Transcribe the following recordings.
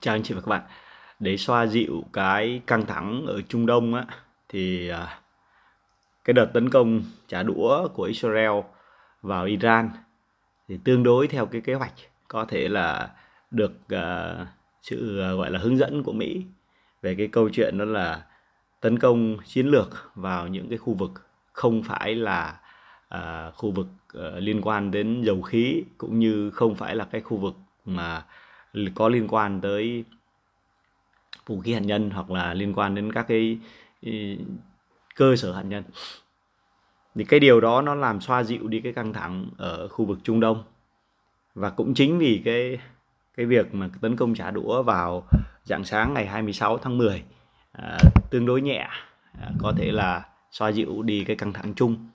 chào anh chị và các bạn để xoa dịu cái căng thẳng ở Trung Đông á thì à, cái đợt tấn công trả đũa của Israel vào Iran thì tương đối theo cái kế hoạch có thể là được à, sự à, gọi là hướng dẫn của Mỹ về cái câu chuyện đó là tấn công chiến lược vào những cái khu vực không phải là uh, khu vực uh, liên quan đến dầu khí cũng như không phải là cái khu vực mà uh, có liên quan tới vũ khí hạt nhân hoặc là liên quan đến các cái cơ sở hạt nhân thì cái điều đó nó làm xoa dịu đi cái căng thẳng ở khu vực Trung Đông và cũng chính vì cái cái việc mà tấn công trả đũa vào dạng sáng ngày 26 tháng 10 à, tương đối nhẹ à, có thể là xoa dịu đi cái căng thẳng chung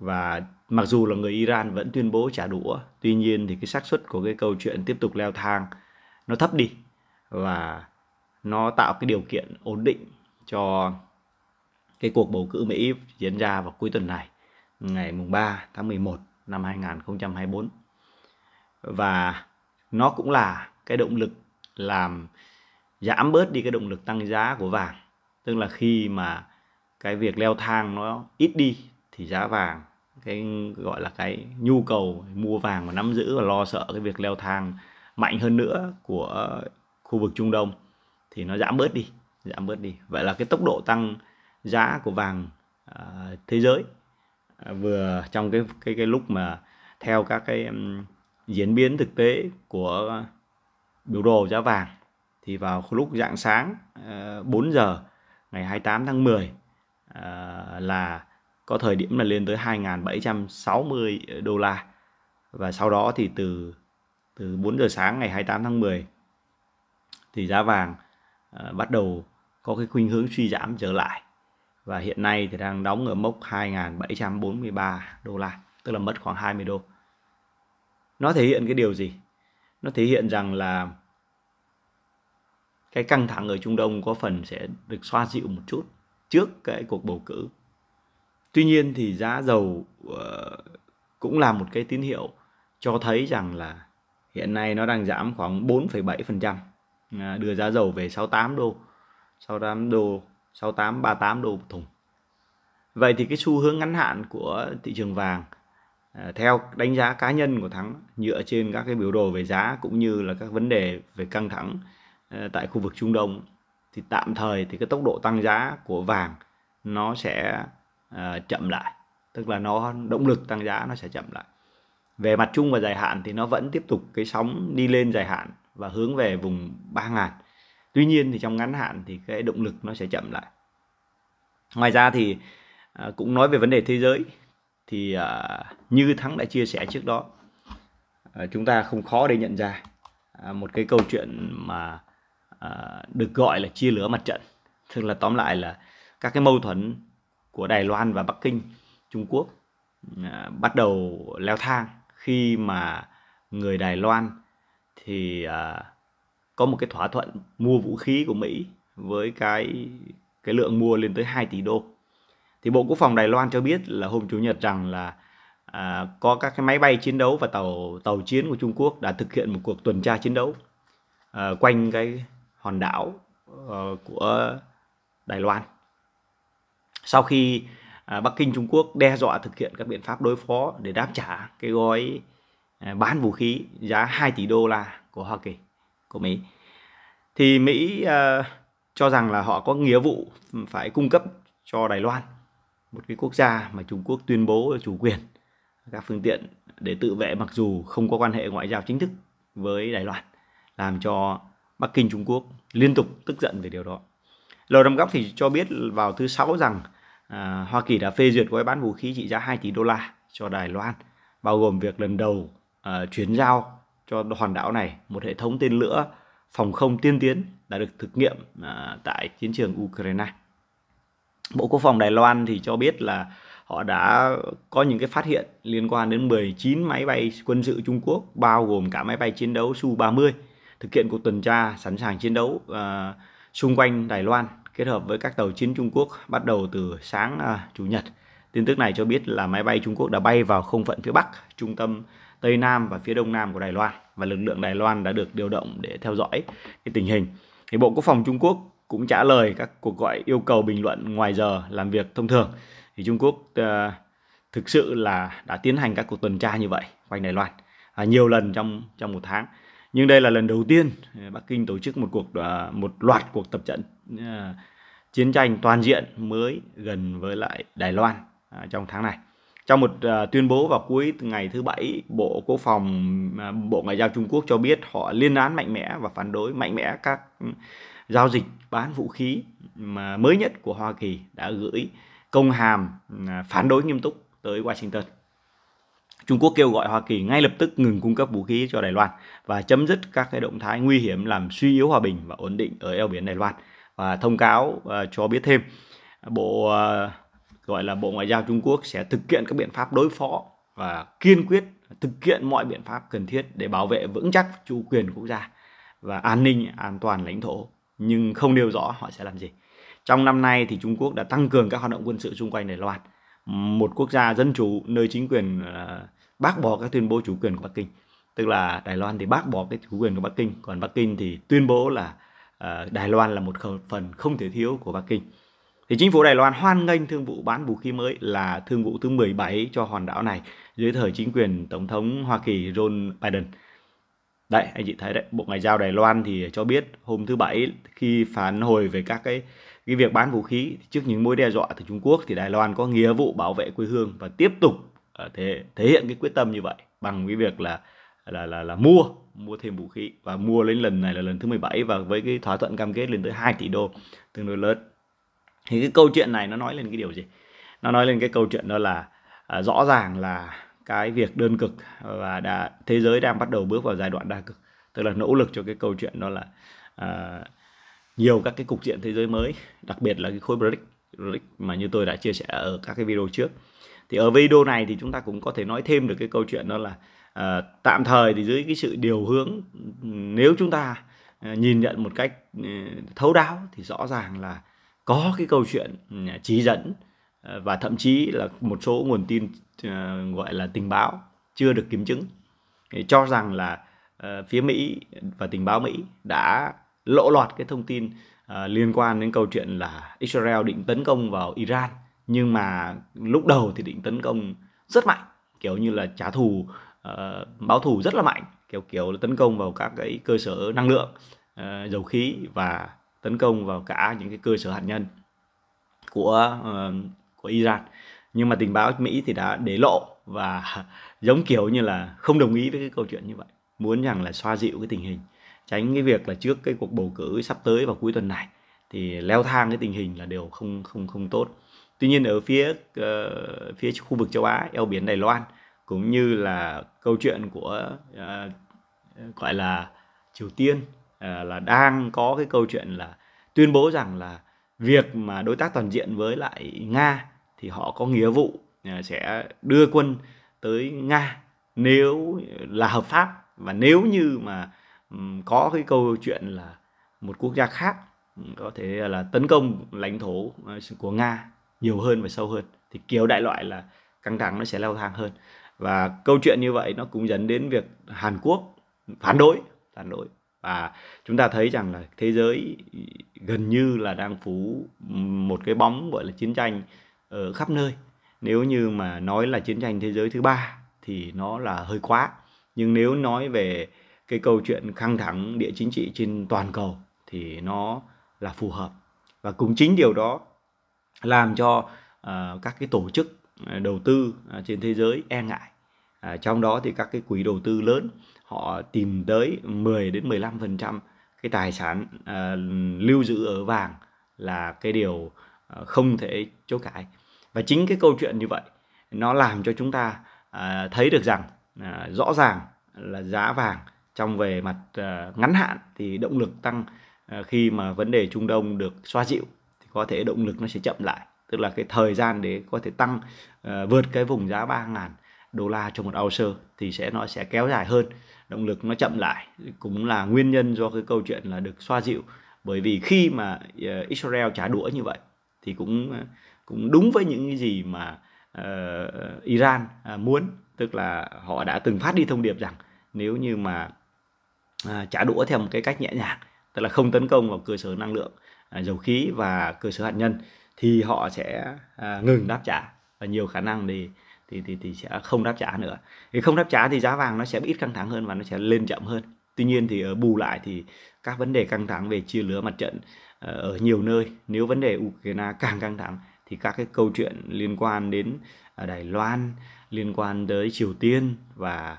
và mặc dù là người Iran vẫn tuyên bố trả đũa tuy nhiên thì cái xác suất của cái câu chuyện tiếp tục leo thang nó thấp đi và nó tạo cái điều kiện ổn định cho cái cuộc bầu cử Mỹ diễn ra vào cuối tuần này ngày mùng 3 tháng 11 năm 2024 và nó cũng là cái động lực làm giảm bớt đi cái động lực tăng giá của vàng tức là khi mà cái việc leo thang nó ít đi thì giá vàng cái gọi là cái nhu cầu mua vàng và nắm giữ và lo sợ cái việc leo thang mạnh hơn nữa của khu vực Trung Đông thì nó giảm bớt đi giảm bớt đi vậy là cái tốc độ tăng giá của vàng uh, thế giới uh, vừa trong cái cái cái lúc mà theo các cái um, diễn biến thực tế của biểu đồ giá vàng thì vào lúc dạng sáng uh, à, 4 giờ ngày 28 tháng 10 uh, là có thời điểm là lên tới 2.760 đô la và sau đó thì từ từ 4 giờ sáng ngày 28 tháng 10 thì giá vàng uh, bắt đầu có cái khuynh hướng suy giảm trở lại và hiện nay thì đang đóng ở mốc 2.743 đô la tức là mất khoảng 20 đô nó thể hiện cái điều gì nó thể hiện rằng là cái căng thẳng ở Trung Đông có phần sẽ được xoa dịu một chút trước cái cuộc bầu cử tuy nhiên thì giá dầu uh, cũng là một cái tín hiệu cho thấy rằng là hiện nay nó đang giảm khoảng 4,7% à, đưa giá dầu về 68 đô 68 đô 68 38 đô một thùng vậy thì cái xu hướng ngắn hạn của thị trường vàng à, theo đánh giá cá nhân của thắng dựa trên các cái biểu đồ về giá cũng như là các vấn đề về căng thẳng à, tại khu vực Trung Đông thì tạm thời thì cái tốc độ tăng giá của vàng nó sẽ À, chậm lại tức là nó động lực tăng giá nó sẽ chậm lại về mặt chung và dài hạn thì nó vẫn tiếp tục cái sóng đi lên dài hạn và hướng về vùng 3.000 tuy nhiên thì trong ngắn hạn thì cái động lực nó sẽ chậm lại ngoài ra thì uh, cũng nói về vấn đề thế giới thì uh, như thắng đã chia sẻ trước đó uh, chúng ta không khó để nhận ra uh, một cái câu chuyện mà uh, được gọi là chia lửa mặt trận tức là tóm lại là các cái mâu thuẫn của Đài Loan và Bắc Kinh, Trung Quốc à, bắt đầu leo thang khi mà người Đài Loan thì à, có một cái thỏa thuận mua vũ khí của Mỹ với cái cái lượng mua lên tới 2 tỷ đô. Thì Bộ Quốc phòng Đài Loan cho biết là hôm chủ nhật rằng là à, có các cái máy bay chiến đấu và tàu tàu chiến của Trung Quốc đã thực hiện một cuộc tuần tra chiến đấu à, quanh cái hòn đảo uh, của Đài Loan sau khi à, Bắc Kinh Trung Quốc đe dọa thực hiện các biện pháp đối phó để đáp trả cái gói à, bán vũ khí giá 2 tỷ đô la của Hoa Kỳ của Mỹ thì Mỹ à, cho rằng là họ có nghĩa vụ phải cung cấp cho Đài Loan một cái quốc gia mà Trung Quốc tuyên bố chủ quyền các phương tiện để tự vệ mặc dù không có quan hệ ngoại giao chính thức với Đài Loan làm cho Bắc Kinh Trung Quốc liên tục tức giận về điều đó Lầu Năm Góc thì cho biết vào thứ Sáu rằng à, Hoa Kỳ đã phê duyệt gói bán vũ khí trị giá 2 tỷ đô la cho Đài Loan, bao gồm việc lần đầu à, chuyển giao cho hòn đảo này một hệ thống tên lửa phòng không tiên tiến đã được thực nghiệm à, tại chiến trường Ukraine. Bộ Quốc phòng Đài Loan thì cho biết là họ đã có những cái phát hiện liên quan đến 19 máy bay quân sự Trung Quốc bao gồm cả máy bay chiến đấu Su-30 thực hiện cuộc tuần tra sẵn sàng chiến đấu uh, xung quanh Đài Loan kết hợp với các tàu chiến Trung Quốc bắt đầu từ sáng à, Chủ nhật. Tin tức này cho biết là máy bay Trung Quốc đã bay vào không phận phía Bắc, trung tâm Tây Nam và phía Đông Nam của Đài Loan và lực lượng Đài Loan đã được điều động để theo dõi cái tình hình. Thì Bộ Quốc phòng Trung Quốc cũng trả lời các cuộc gọi yêu cầu bình luận ngoài giờ làm việc thông thường. Thì Trung Quốc à, thực sự là đã tiến hành các cuộc tuần tra như vậy quanh Đài Loan à, nhiều lần trong trong một tháng nhưng đây là lần đầu tiên à, Bắc Kinh tổ chức một cuộc à, một loạt cuộc tập trận à, chiến tranh toàn diện mới gần với lại Đài Loan trong tháng này. Trong một tuyên bố vào cuối ngày thứ Bảy, Bộ Quốc phòng, Bộ Ngoại giao Trung Quốc cho biết họ liên án mạnh mẽ và phản đối mạnh mẽ các ừ, giao dịch bán vũ khí mà mới nhất của Hoa Kỳ đã gửi công hàm phản đối nghiêm túc tới Washington. Trung Quốc kêu gọi Hoa Kỳ ngay lập tức ngừng cung cấp vũ khí cho Đài Loan và chấm dứt các cái động thái nguy hiểm làm suy yếu hòa bình và ổn định ở eo biển Đài Loan. Và thông cáo ờ, cho biết thêm, Bộ ờ, gọi là Bộ Ngoại giao Trung Quốc sẽ thực hiện các biện pháp đối phó và kiên quyết thực hiện mọi biện pháp cần thiết để bảo vệ vững chắc chủ quyền quốc gia và an ninh an toàn lãnh thổ nhưng không nêu rõ họ sẽ làm gì. Trong năm nay thì Trung Quốc đã tăng cường các hoạt động quân sự xung quanh Đài Loan, một quốc gia dân chủ nơi chính quyền ờ, bác bỏ các tuyên bố chủ quyền của Bắc Kinh tức là Đài Loan thì bác bỏ cái chủ quyền của Bắc Kinh còn Bắc Kinh thì tuyên bố là uh, Đài Loan là một phần không thể thiếu của Bắc Kinh thì chính phủ Đài Loan hoan nghênh thương vụ bán vũ khí mới là thương vụ thứ 17 cho hòn đảo này dưới thời chính quyền Tổng thống Hoa Kỳ John Biden. Đấy, anh chị thấy đấy, Bộ Ngoại giao Đài Loan thì cho biết hôm thứ Bảy khi phản hồi về các cái cái việc bán vũ khí trước những mối đe dọa từ Trung Quốc thì Đài Loan có nghĩa vụ bảo vệ quê hương và tiếp tục Ờ, thể thể hiện cái quyết tâm như vậy bằng cái việc là là là là mua mua thêm vũ khí và mua lên lần này là lần thứ 17 và với cái thỏa thuận cam kết lên tới 2 tỷ đô tương đối lớn thì cái câu chuyện này nó nói lên cái điều gì nó nói lên cái câu chuyện đó là à, rõ ràng là cái việc đơn cực và đã, thế giới đang bắt đầu bước vào giai đoạn đa cực tức là nỗ lực cho cái câu chuyện đó là à, nhiều các cái cục diện thế giới mới đặc biệt là cái khối BRICS, BRICS mà như tôi đã chia sẻ ở các cái video trước thì ở video này thì chúng ta cũng có thể nói thêm được cái câu chuyện đó là à, tạm thời thì dưới cái sự điều hướng nếu chúng ta à, nhìn nhận một cách à, thấu đáo thì rõ ràng là có cái câu chuyện à, chỉ dẫn à, và thậm chí là một số nguồn tin à, gọi là tình báo chưa được kiểm chứng thì cho rằng là à, phía Mỹ và tình báo Mỹ đã lộ lọt cái thông tin à, liên quan đến câu chuyện là Israel định tấn công vào Iran nhưng mà lúc đầu thì định tấn công rất mạnh kiểu như là trả thù uh, báo thù rất là mạnh kiểu kiểu là tấn công vào các cái cơ sở năng lượng uh, dầu khí và tấn công vào cả những cái cơ sở hạt nhân của uh, của Iran nhưng mà tình báo Mỹ thì đã để lộ và giống kiểu như là không đồng ý với cái câu chuyện như vậy muốn rằng là xoa dịu cái tình hình tránh cái việc là trước cái cuộc bầu cử sắp tới vào cuối tuần này thì leo thang cái tình hình là đều không không không tốt tuy nhiên ở phía uh, phía khu vực châu Á eo biển Đài Loan cũng như là câu chuyện của uh, gọi là Triều Tiên uh, là đang có cái câu chuyện là tuyên bố rằng là việc mà đối tác toàn diện với lại Nga thì họ có nghĩa vụ sẽ đưa quân tới Nga nếu là hợp pháp và nếu như mà có cái câu chuyện là một quốc gia khác có thể là tấn công lãnh thổ của Nga nhiều hơn và sâu hơn thì kiểu đại loại là căng thẳng nó sẽ leo thang hơn và câu chuyện như vậy nó cũng dẫn đến việc Hàn Quốc phản đối phản đối và chúng ta thấy rằng là thế giới gần như là đang phủ một cái bóng gọi là chiến tranh ở khắp nơi nếu như mà nói là chiến tranh thế giới thứ ba thì nó là hơi quá nhưng nếu nói về cái câu chuyện căng thẳng địa chính trị trên toàn cầu thì nó là phù hợp và cũng chính điều đó làm cho uh, các cái tổ chức ờ, đầu tư ờ, trên thế giới e ngại à, trong đó thì các cái quỹ đầu tư lớn họ tìm tới 10 đến 15 phần trăm cái tài sản à, lưu giữ ở vàng là cái điều à, không thể chối cãi và chính cái câu chuyện như vậy nó làm cho chúng ta à, thấy được rằng à, rõ ràng là giá vàng trong về mặt à, ngắn hạn thì động lực tăng khi mà vấn đề Trung Đông được xoa dịu có thể động lực nó sẽ chậm lại tức là cái thời gian để có thể tăng uh, vượt cái vùng giá 3.000 đô la cho một ounce thì sẽ nó sẽ kéo dài hơn động lực nó chậm lại cũng là nguyên nhân do cái câu chuyện là được xoa dịu bởi vì khi mà ờ, Israel trả đũa như vậy thì cũng ờ, cũng đúng với những cái gì mà uh, Iran muốn tức là họ đã từng phát đi thông điệp rằng nếu như mà uh, trả đũa theo một cái cách nhẹ nhàng tức là không tấn công vào cơ sở năng lượng À, dầu khí và cơ sở hạt nhân thì họ sẽ à, ngừng đáp trả và nhiều khả năng thì thì thì, thì sẽ không đáp trả nữa thì không đáp trả thì giá vàng nó sẽ ít căng thẳng hơn và nó sẽ lên chậm hơn tuy nhiên thì ở bù lại thì các vấn đề căng thẳng về chia lửa mặt trận à, ở nhiều nơi nếu vấn đề ukraine càng căng thẳng thì các cái câu chuyện liên quan đến đài loan liên quan tới triều tiên và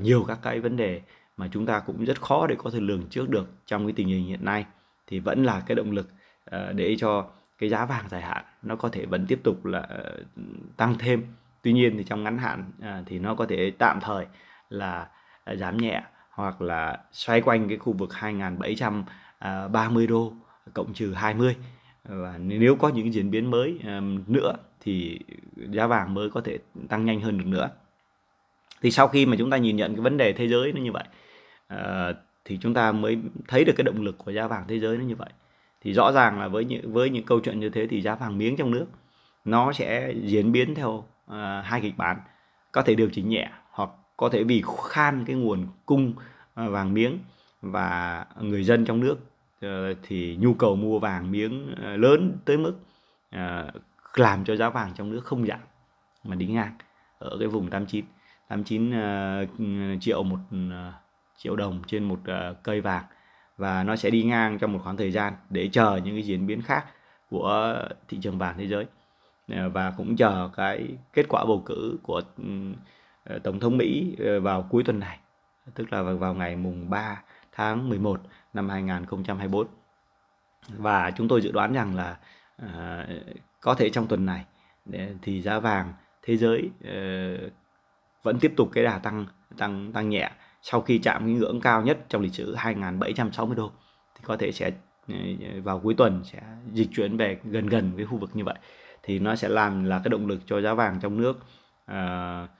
nhiều các cái vấn đề mà chúng ta cũng rất khó để có thể lường trước được trong cái tình hình hiện nay thì vẫn là cái động lực ờ, để cho cái giá vàng dài hạn nó có thể vẫn tiếp tục là ờ, tăng thêm tuy nhiên thì trong ngắn hạn ờ, thì nó có thể tạm thời là giảm nhẹ hoặc là xoay quanh cái khu vực 2.730 đô cộng trừ 20 và nếu có những diễn biến mới nữa thì giá vàng mới có thể tăng nhanh hơn được nữa thì sau khi mà chúng ta nhìn nhận cái vấn đề thế giới nó như vậy thì chúng ta mới thấy được cái động lực của giá vàng thế giới nó như vậy thì rõ ràng là với những với những câu chuyện như thế thì giá vàng miếng trong nước nó sẽ diễn biến theo uh, hai kịch bản có thể điều chỉnh nhẹ hoặc có thể vì khan cái nguồn cung uh, vàng miếng và người dân trong nước uh, thì nhu cầu mua vàng miếng uh, lớn tới mức uh, làm cho giá vàng trong nước không giảm mà đính ngang ở cái vùng 89 89 uh, triệu một uh, triệu đồng trên một ờ, cây vàng và nó sẽ đi ngang trong một khoảng thời gian để chờ những cái diễn biến khác của thị trường vàng thế giới ờ, và cũng chờ cái kết quả bầu cử của ừ, ờ, tổng thống Mỹ vào cuối tuần này tức là vào ngày mùng 3 tháng 11 năm 2024 và chúng tôi dự đoán rằng là có thể trong tuần này thì giá vàng thế giới vẫn tiếp tục cái đà tăng tăng tăng nhẹ sau khi chạm cái ngưỡng cao nhất trong lịch sử 2.760 đô thì có thể sẽ ờ, vào cuối tuần sẽ dịch chuyển về gần gần cái khu vực như vậy thì nó sẽ làm là cái động lực cho giá vàng trong nước uh,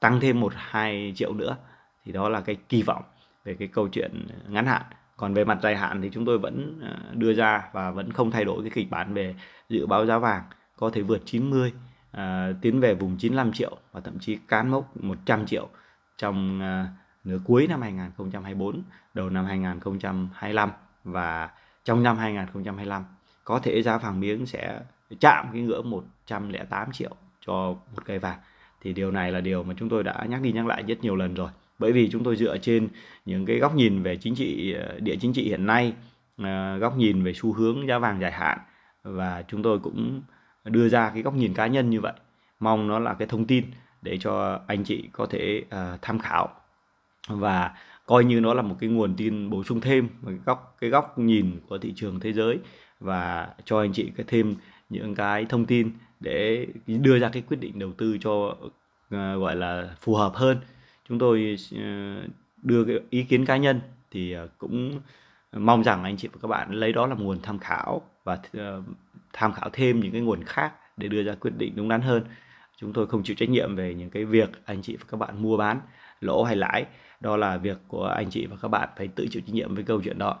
tăng thêm một hai triệu nữa thì đó là cái kỳ vọng về cái câu chuyện ngắn hạn còn về mặt dài hạn thì chúng tôi vẫn ờ, đưa ra và vẫn không thay đổi cái kịch bản về dự báo giá vàng có thể vượt 90 uh, tiến về vùng 95 triệu và thậm chí cán mốc 100 triệu trong uh, nửa cuối năm 2024, đầu năm 2025 và trong năm 2025 có thể giá vàng miếng sẽ chạm cái ngưỡng 108 triệu cho một cây vàng. Thì điều này là điều mà chúng tôi đã nhắc đi nhắc lại rất nhiều lần rồi. Bởi vì chúng tôi dựa trên những cái góc nhìn về chính trị ờ, địa chính trị hiện nay, ờ, góc nhìn về xu hướng giá vàng dài hạn và chúng tôi cũng đưa ra cái góc nhìn cá nhân như vậy. Mong nó là cái thông tin để cho anh chị có thể ờ, tham khảo và coi như nó là một cái nguồn tin bổ sung thêm cái góc cái góc nhìn của thị trường thế giới và cho anh chị cái thêm những cái thông tin để đưa ra cái quyết định đầu tư cho ờ, gọi là phù hợp hơn chúng tôi ờ, đưa cái ý kiến cá nhân thì ờ, cũng mong rằng anh chị và các bạn lấy đó làm nguồn tham khảo và tham khảo thêm những cái nguồn khác để đưa ra quyết định đúng đắn hơn chúng tôi không chịu trách nhiệm về những cái việc anh chị và các bạn mua bán lỗ hay lãi đó là việc của anh chị và các bạn phải tự chịu trách nhiệm với câu chuyện đó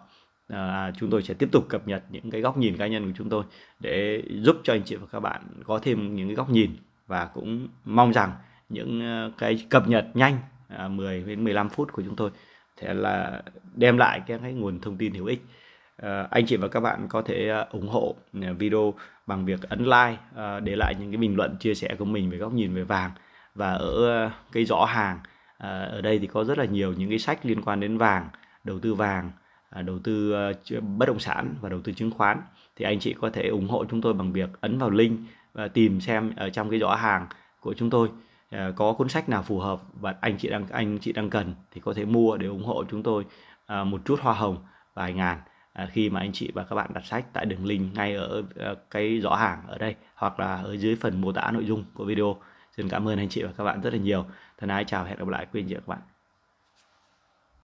à, chúng tôi sẽ tiếp tục cập nhật những cái góc nhìn cá nhân của chúng tôi để giúp cho anh chị và các bạn có thêm những cái góc nhìn và cũng mong rằng những ờ, cái cập nhật nhanh à, 10 đến 15 phút của chúng tôi sẽ là đem lại cái, cái nguồn thông tin hữu ích ờ, anh chị và các bạn có thể ờ, ủng hộ video bằng việc ấn like để lại những cái bình luận chia sẻ của mình về góc nhìn về vàng và ở cái rõ hàng à, ở đây thì có rất là nhiều những cái sách liên quan đến vàng đầu tư vàng à, đầu tư ờ, bất động sản và đầu tư chứng khoán thì anh chị có thể ủng hộ chúng tôi bằng việc ấn vào link và ờ, tìm xem ở trong cái giỏ hàng của chúng tôi ờ, có cuốn sách nào phù hợp và anh chị đang anh chị đang cần thì có thể mua để ủng hộ chúng tôi một chút hoa hồng vài ngàn à, khi mà anh chị và các bạn đặt sách tại đường link ngay ở cái giỏ hàng ở đây hoặc là ở dưới phần mô tả nội dung của video Xin cảm ơn anh chị và các bạn rất là nhiều. Thân ái chào hẹn gặp lại quý anh chị và các bạn.